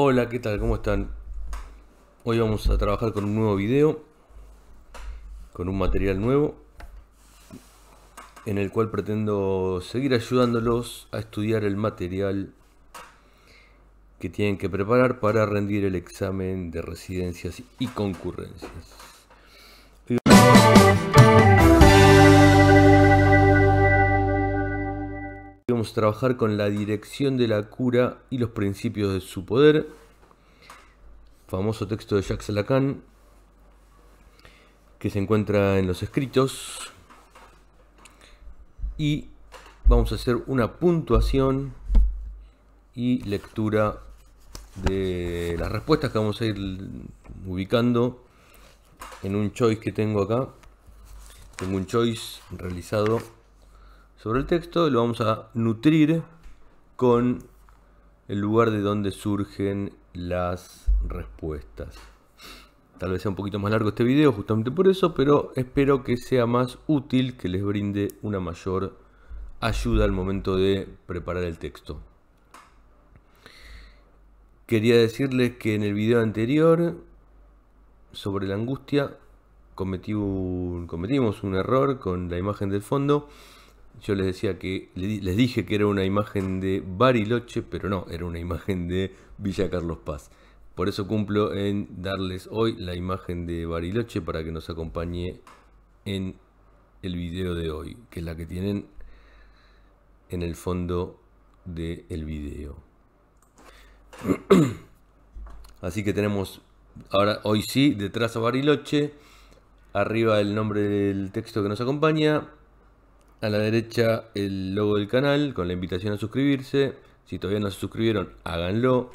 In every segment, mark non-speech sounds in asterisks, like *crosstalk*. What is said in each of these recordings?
Hola, ¿qué tal? ¿Cómo están? Hoy vamos a trabajar con un nuevo video, con un material nuevo, en el cual pretendo seguir ayudándolos a estudiar el material que tienen que preparar para rendir el examen de residencias y concurrencias. trabajar con la dirección de la cura y los principios de su poder. Famoso texto de Jacques Lacan, que se encuentra en los escritos. Y vamos a hacer una puntuación y lectura de las respuestas que vamos a ir ubicando en un choice que tengo acá. Tengo un choice realizado sobre el texto, lo vamos a nutrir con el lugar de donde surgen las respuestas. Tal vez sea un poquito más largo este video justamente por eso, pero espero que sea más útil, que les brinde una mayor ayuda al momento de preparar el texto. Quería decirles que en el video anterior sobre la angustia cometí cometimos un error con la imagen del fondo yo les decía que les dije que era una imagen de Bariloche, pero no, era una imagen de Villa Carlos Paz. Por eso cumplo en darles hoy la imagen de Bariloche para que nos acompañe en el video de hoy, que es la que tienen en el fondo del video. *clears throat* Así que tenemos ahora hoy sí detrás a Bariloche, arriba el nombre del texto que nos acompaña, a la derecha el logo del canal con la invitación a suscribirse. Si todavía no se suscribieron, háganlo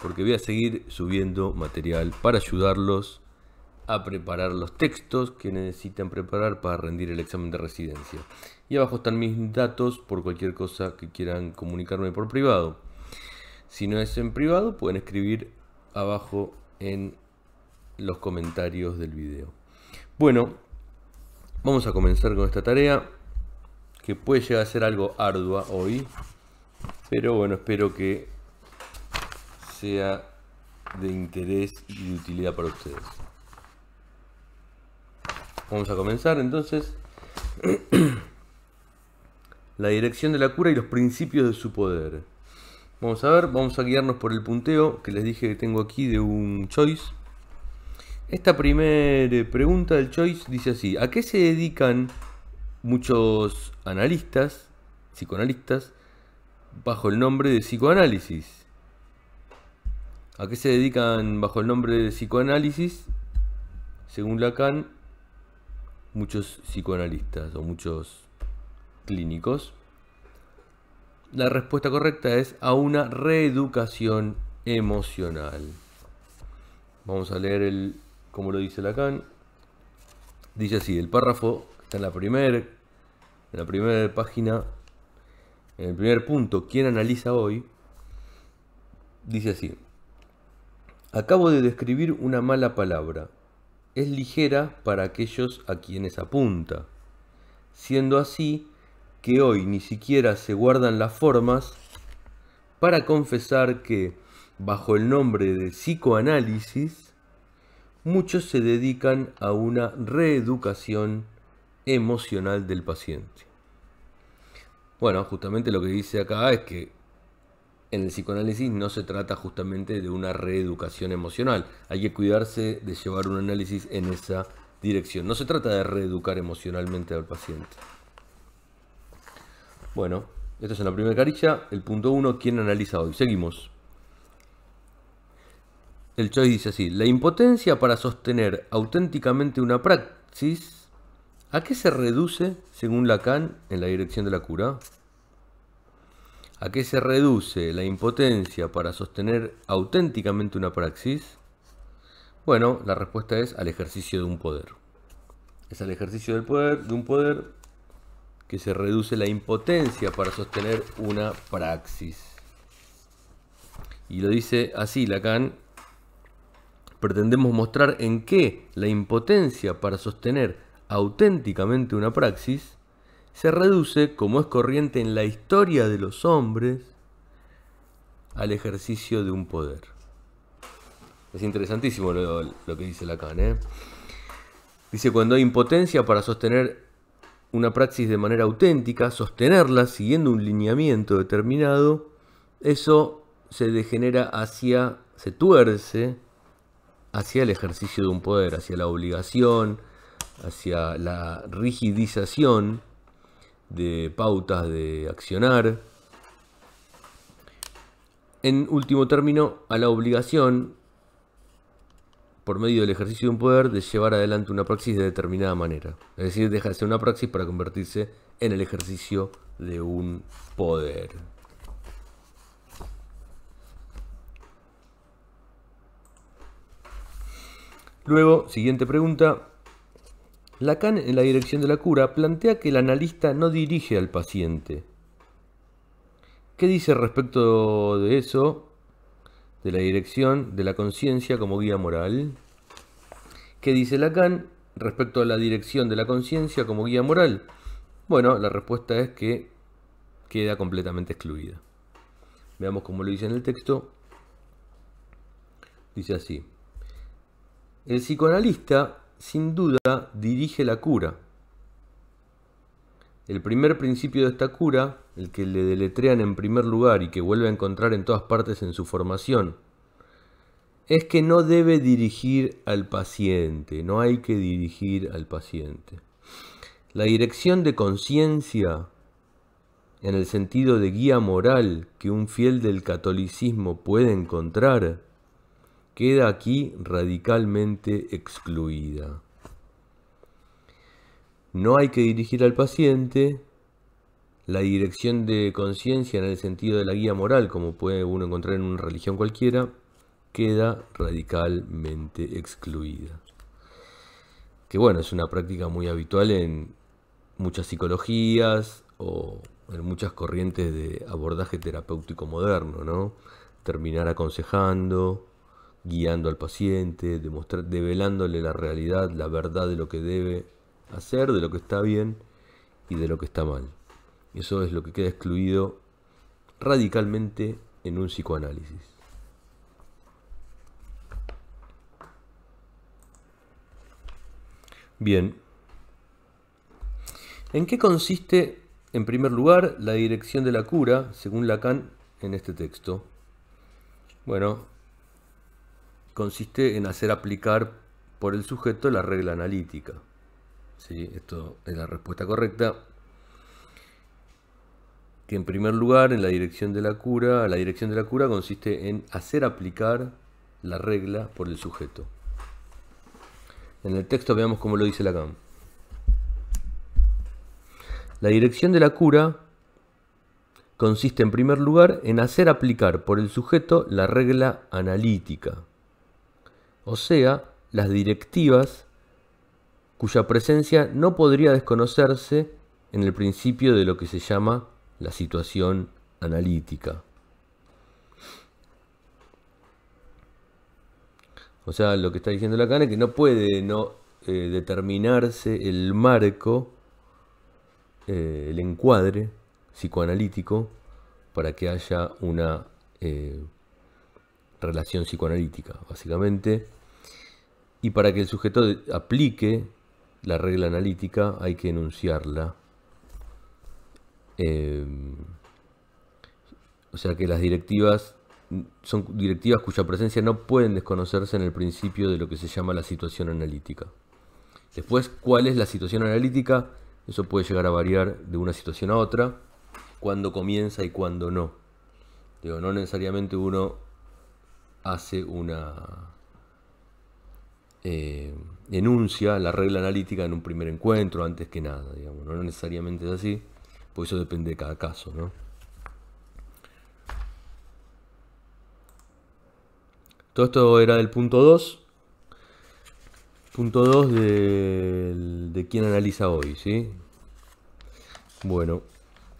porque voy a seguir subiendo material para ayudarlos a preparar los textos que necesitan preparar para rendir el examen de residencia. Y abajo están mis datos por cualquier cosa que quieran comunicarme por privado. Si no es en privado, pueden escribir abajo en los comentarios del video. Bueno, vamos a comenzar con esta tarea que puede llegar a ser algo ardua hoy. Pero bueno, espero que sea de interés y de utilidad para ustedes. Vamos a comenzar entonces. *clears throat* la dirección de la cura y los principios de su poder. Vamos a ver, vamos a guiarnos por el punteo que les dije que tengo aquí de un choice. Esta primera eh, pregunta del choice dice así, ¿a qué se dedican muchos analistas, psicoanalistas, bajo el nombre de psicoanálisis. ¿A qué se dedican bajo el nombre de psicoanálisis? Según Lacan, muchos psicoanalistas o muchos clínicos. La respuesta correcta es a una reeducación emocional. Vamos a leer el, como lo dice Lacan. Dice así, el párrafo en la primera en la primera página, en el primer punto, quien analiza hoy, dice así. Acabo de describir una mala palabra. Es ligera para aquellos a quienes apunta. Siendo así que hoy ni siquiera se guardan las formas para confesar que, bajo el nombre de psicoanálisis, muchos se dedican a una reeducación emocional del paciente. Bueno, justamente lo que dice acá es que en el psicoanálisis no se trata justamente de una reeducación emocional. Hay que cuidarse de llevar un análisis en esa dirección. No se trata de reeducar emocionalmente al paciente. Bueno, esto es en la primera carilla. El punto 1, ¿quién analiza hoy? Seguimos. El Choi dice así, la impotencia para sostener auténticamente una praxis ¿A qué se reduce, según Lacan, en la dirección de la cura? ¿A qué se reduce la impotencia para sostener auténticamente una praxis? Bueno, la respuesta es al ejercicio de un poder. Es al ejercicio del poder, de un poder que se reduce la impotencia para sostener una praxis. Y lo dice así Lacan, pretendemos mostrar en qué la impotencia para sostener auténticamente una praxis, se reduce, como es corriente en la historia de los hombres, al ejercicio de un poder. Es interesantísimo lo, que dice Lacan. ¿eh? Dice, cuando hay impotencia para sostener una praxis de manera auténtica, sostenerla siguiendo un lineamiento determinado, eso se degenera hacia, se tuerce hacia el ejercicio de un poder, hacia la obligación, hacia la rigidización de pautas de accionar. En último término, a la obligación, por medio del ejercicio de un poder, de llevar adelante una praxis de determinada manera. Es decir, dejarse de una praxis para convertirse en el ejercicio de un poder. Luego, siguiente pregunta, Lacan en la dirección de la cura plantea que el analista no dirige al paciente. ¿Qué dice respecto de eso? De la dirección de la conciencia como guía moral. ¿Qué dice Lacan respecto a la dirección de la conciencia como guía moral? Bueno, la respuesta es que queda completamente excluida. Veamos cómo lo dice en el texto. Dice así. El psicoanalista sin duda dirige la cura. El primer principio de esta cura, el que le deletrean en primer lugar y que vuelve a encontrar en todas partes en su formación, es que no debe dirigir al paciente, no hay que dirigir al paciente. La dirección de conciencia, en el sentido de guía moral que un fiel del catolicismo puede encontrar, queda aquí radicalmente excluida. No hay que dirigir al paciente la dirección de conciencia en el sentido de la guía moral, como puede uno encontrar en una religión cualquiera, queda radicalmente excluida. Que bueno, es una práctica muy habitual en muchas psicologías o en muchas corrientes de abordaje terapéutico moderno, ¿no? Terminar aconsejando, guiando al paciente, develándole la realidad, la verdad de lo que debe hacer, de lo que está bien y de lo que está mal. Eso es lo que queda excluido radicalmente en un psicoanálisis. Bien. ¿En qué consiste, en primer lugar, la dirección de la cura, según Lacan, en este texto? Bueno, consiste en hacer aplicar por el sujeto la regla analítica. Esto es la respuesta correcta. Que en primer lugar, en la dirección de la cura, la dirección de la cura consiste en hacer aplicar la regla por el sujeto. En el texto veamos cómo lo dice Lacan. La dirección de la cura consiste en primer lugar en hacer aplicar por el sujeto la regla analítica o sea, las directivas cuya presencia no podría desconocerse en el principio de lo que se llama la situación analítica. O sea, lo que está diciendo Lacan es que no puede no eh, determinarse el marco, eh, el encuadre psicoanalítico para que haya una eh, relación psicoanalítica. Básicamente, y para que el sujeto aplique la regla analítica hay que enunciarla. Em, o sea que las directivas mm, son directivas cuya presencia no pueden desconocerse en el principio de lo que se llama la situación analítica. Después, ¿cuál es la situación analítica? Eso puede llegar a variar de una situación a otra, cuándo comienza y cuándo no. Digo, no necesariamente uno hace una eh, enuncia la regla analítica en un primer encuentro, antes que nada, digamos, no necesariamente es así, pues eso depende de cada caso, Todo esto era del punto 2. Punto 2 de, de analiza hoy, ¿sí? Bueno,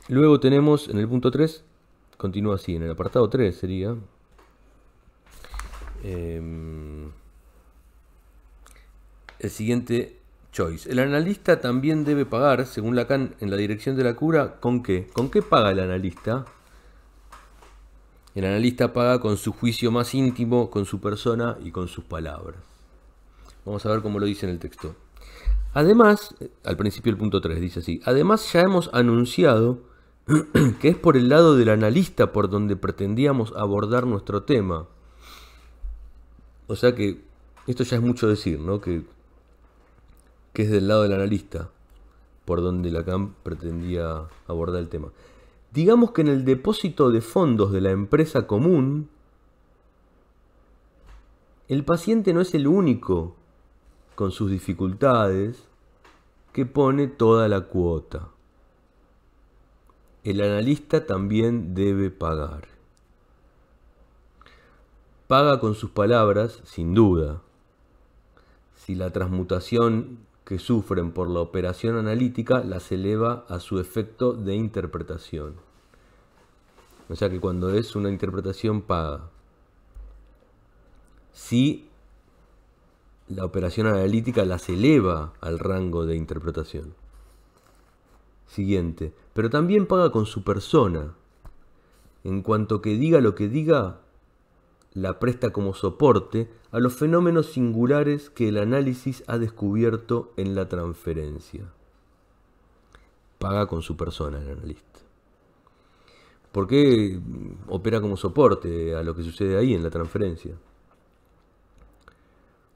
luego tenemos en el punto 3, continúa así, en el apartado 3 sería... Eh, el siguiente choice. El analista también debe pagar, según Lacan, en la dirección de la cura, ¿con qué? ¿Con qué paga el analista? El analista paga con su juicio más íntimo, con su persona y con sus palabras. Vamos a ver cómo lo dice en el texto. Además, al principio el punto 3 dice así, además ya hemos anunciado *clears throat* que es por el lado del analista por donde pretendíamos abordar nuestro tema. O sea que esto ya es mucho decir, ¿no? Que que es del lado del analista, por donde Lacan pretendía abordar el tema. Digamos que en el depósito de fondos de la empresa común, el paciente no es el único con sus dificultades que pone toda la cuota. El analista también debe pagar. Paga con sus palabras, sin duda. Si la transmutación que sufren por la operación analítica las eleva a su efecto de interpretación. O sea que cuando es una interpretación paga, si la operación analítica las eleva al rango de interpretación. Siguiente, pero también paga con su persona. En cuanto que diga lo que diga, la presta como soporte a los fenómenos singulares que el análisis ha descubierto en la transferencia. Paga con su persona el analista. ¿Por qué opera como soporte a lo que sucede ahí en la transferencia?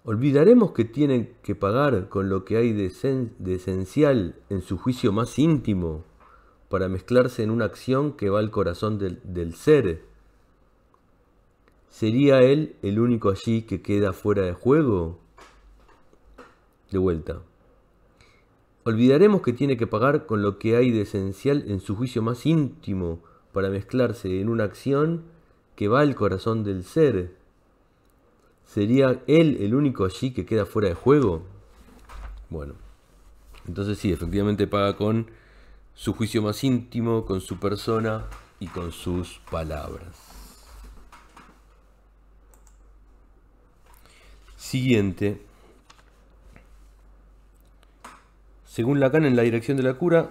¿Olvidaremos que tiene que pagar con lo que hay de, esencial en su juicio más íntimo para mezclarse en una acción que va al corazón del, del ser ¿Sería él el único allí que queda fuera de juego? De vuelta. Olvidaremos que tiene que pagar con lo que hay de esencial en su juicio más íntimo para mezclarse en una acción que va al corazón del ser. ¿Sería él el único allí que queda fuera de juego? Bueno, entonces sí, efectivamente paga con su juicio más íntimo, con su persona y con sus palabras. siguiente. Según Lacan, en la dirección de la cura,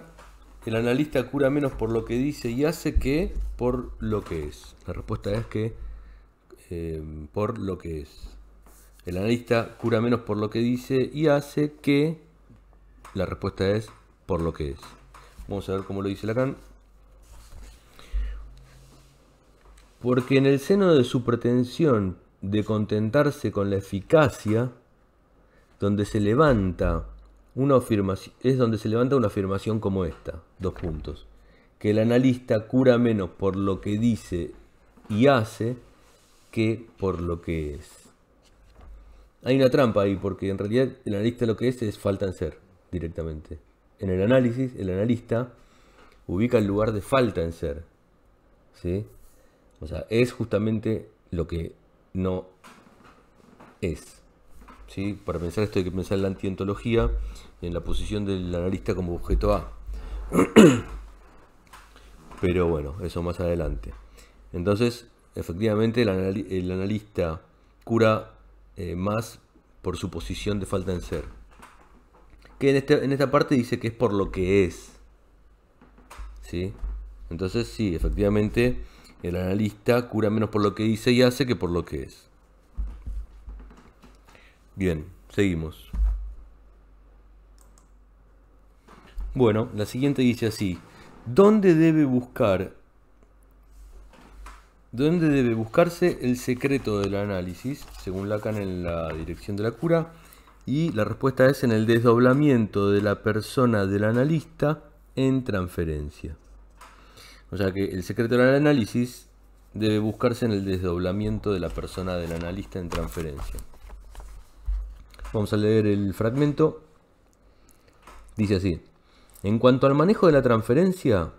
el analista cura menos por lo que dice y hace que por lo que es. La respuesta es que eh, por lo que es. El analista cura menos por lo que dice y hace que... La respuesta es por lo que es. Vamos a ver cómo lo dice Lacan. Porque en el seno de su pretensión de contentarse con la eficacia, donde se levanta una afirmación, es donde se levanta una afirmación como esta, dos puntos, que el analista cura menos por lo que dice y hace que por lo que es. Hay una trampa ahí, porque en realidad el analista lo que es es falta en ser, directamente. En el análisis, el analista ubica el lugar de falta en ser. O sea, es justamente lo que no es. ¿Sí? Para pensar esto hay que pensar en la antientología, en la posición del analista como objeto A. *clears throat* Pero bueno, eso más adelante. Entonces, efectivamente, el, analista cura eh, más por su posición de falta en ser. Que en, este, en esta parte dice que es por lo que es. ¿Sí? Entonces, sí, efectivamente, el analista cura menos por lo que dice y hace que por lo que es. Bien, seguimos. Bueno, la siguiente dice así. ¿Dónde debe buscar? debe buscarse el secreto del análisis? Según Lacan en la dirección de la cura. Y la respuesta es en el desdoblamiento de la persona del analista en transferencia. O sea que el secreto del análisis debe buscarse en el desdoblamiento de la persona del analista en transferencia. Vamos a leer el fragmento. Dice así. En cuanto al manejo de la transferencia,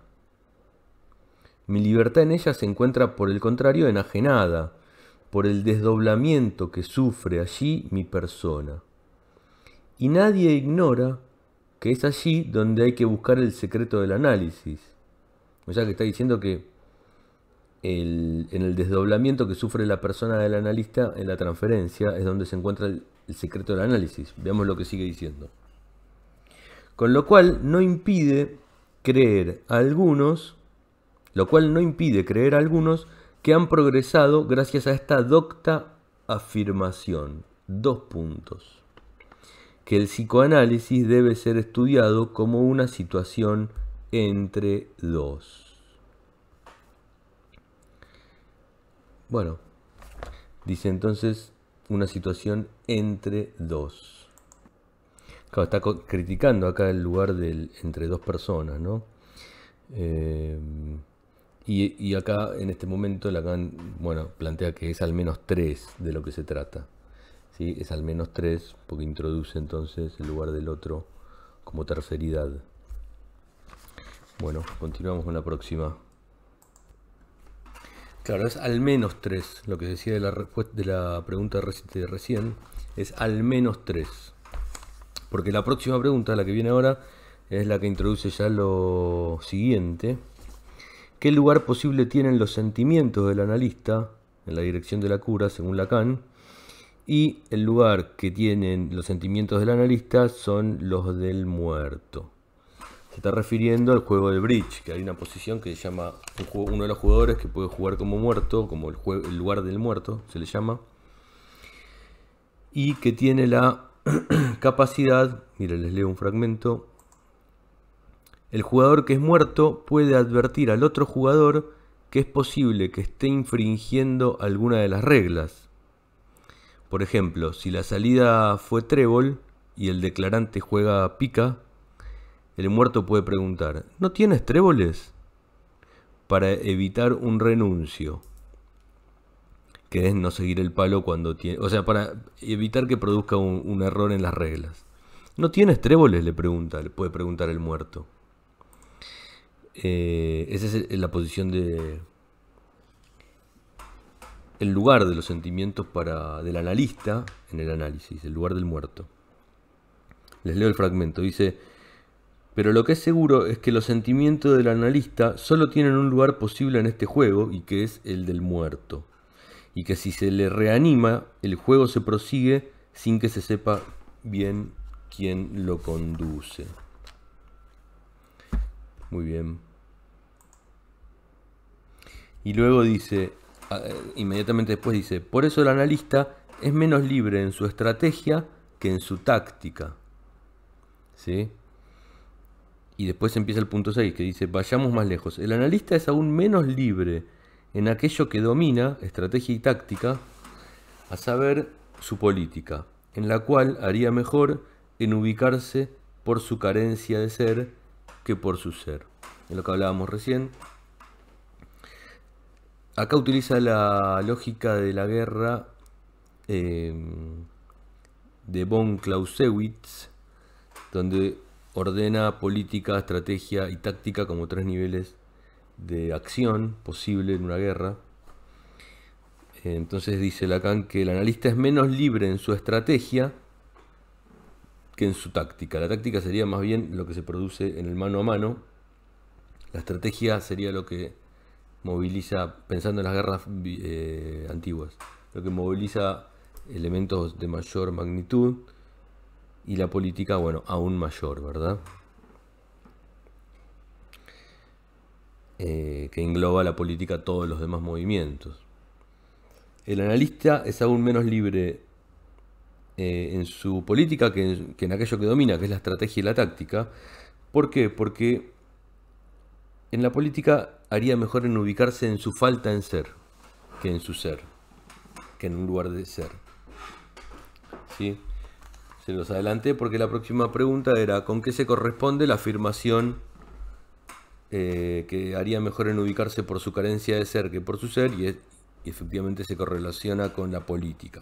mi libertad en ella se encuentra, por el contrario, enajenada por el desdoblamiento que sufre allí mi persona. Y nadie ignora que es allí donde hay que buscar el secreto del análisis. O sea que está diciendo que en el desdoblamiento que sufre la persona del analista en la transferencia es donde se encuentra el, secreto del análisis. Veamos lo que sigue diciendo. Con lo cual no impide creer algunos, lo cual no impide creer a algunos que han progresado gracias a esta docta afirmación. Dos puntos. Que el psicoanálisis debe ser estudiado como una situación entre dos. Bueno, dice entonces una situación entre dos. está criticando acá el lugar del, entre dos personas, ¿no? Eh, y, acá en este momento Lacan bueno, plantea que es al menos tres de lo que se trata. ¿sí? Es al menos tres porque introduce entonces el lugar del otro como terceridad. Bueno, continuamos con la próxima. Claro, es al menos 3. Lo que decía de la, de la pregunta de recién es al menos 3. Porque la próxima pregunta, la que viene ahora, es la que introduce ya lo siguiente. ¿Qué lugar posible tienen los sentimientos del analista en la dirección de la cura, según Lacan? Y el lugar que tienen los sentimientos del analista son los del muerto. Se está refiriendo al juego de bridge, que hay una posición que se llama uno de los jugadores que puede jugar como muerto, como el, el lugar del muerto, se le llama, y que tiene la *clears throat* capacidad, miren, les leo un fragmento, el jugador que es muerto puede advertir al otro jugador que es posible que esté infringiendo alguna de las reglas. Por ejemplo, si la salida fue trébol y el declarante juega pica, el muerto puede preguntar, ¿no tienes tréboles? Para evitar un renuncio, que es no seguir el palo cuando tiene... O sea, para evitar que produzca un, error en las reglas. ¿No tienes tréboles? Le pregunta, le puede preguntar el muerto. Eh, esa es la posición de... El lugar de los sentimientos para, del analista en el análisis, el lugar del muerto. Les leo el fragmento. Dice, pero lo que es seguro es que los sentimientos del analista solo tienen un lugar posible en este juego y que es el del muerto, y que si se le reanima, el juego se prosigue sin que se sepa bien quién lo conduce. Muy bien. Y luego dice, ah, eh, inmediatamente después dice, por eso el analista es menos libre en su estrategia que en su táctica. ¿Sí? Y después empieza el punto 6 que dice, vayamos más lejos. El analista es aún menos libre en aquello que domina, estrategia y táctica, a saber, su política, en la cual haría mejor en ubicarse por su carencia de ser que por su ser. En lo que hablábamos recién. Acá utiliza la lógica de la guerra eh, de von Clausewitz, donde ordena política, estrategia y táctica como tres niveles de acción posible en una guerra. Entonces dice Lacan que el analista es menos libre en su estrategia que en su táctica. La táctica sería más bien lo que se produce en el mano a mano. La estrategia sería lo que moviliza, pensando en las guerras eh, antiguas, lo que moviliza elementos de mayor magnitud y la política, bueno, aún mayor, ¿verdad? Eh, que engloba la política todos los demás movimientos. El analista es aún menos libre eh, en su política que en, que en aquello que domina, que es la estrategia y la táctica. ¿Por qué? Porque en la política haría mejor en ubicarse en su falta en ser, que en su ser, que en un lugar de ser. ¿Sí? Se los adelanté porque la próxima pregunta era ¿con qué se corresponde la afirmación eh, que haría mejor en ubicarse por su carencia de ser que por su ser? y efectivamente se correlaciona con la política.